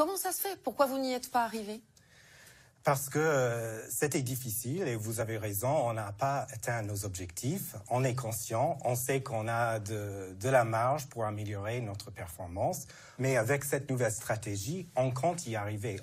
Comment ça se fait Pourquoi vous n'y êtes pas arrivé parce que euh, c'était difficile et vous avez raison, on n'a pas atteint nos objectifs, on est conscient, on sait qu'on a de, de, la marge pour améliorer notre performance, mais avec cette nouvelle stratégie, on compte y arriver.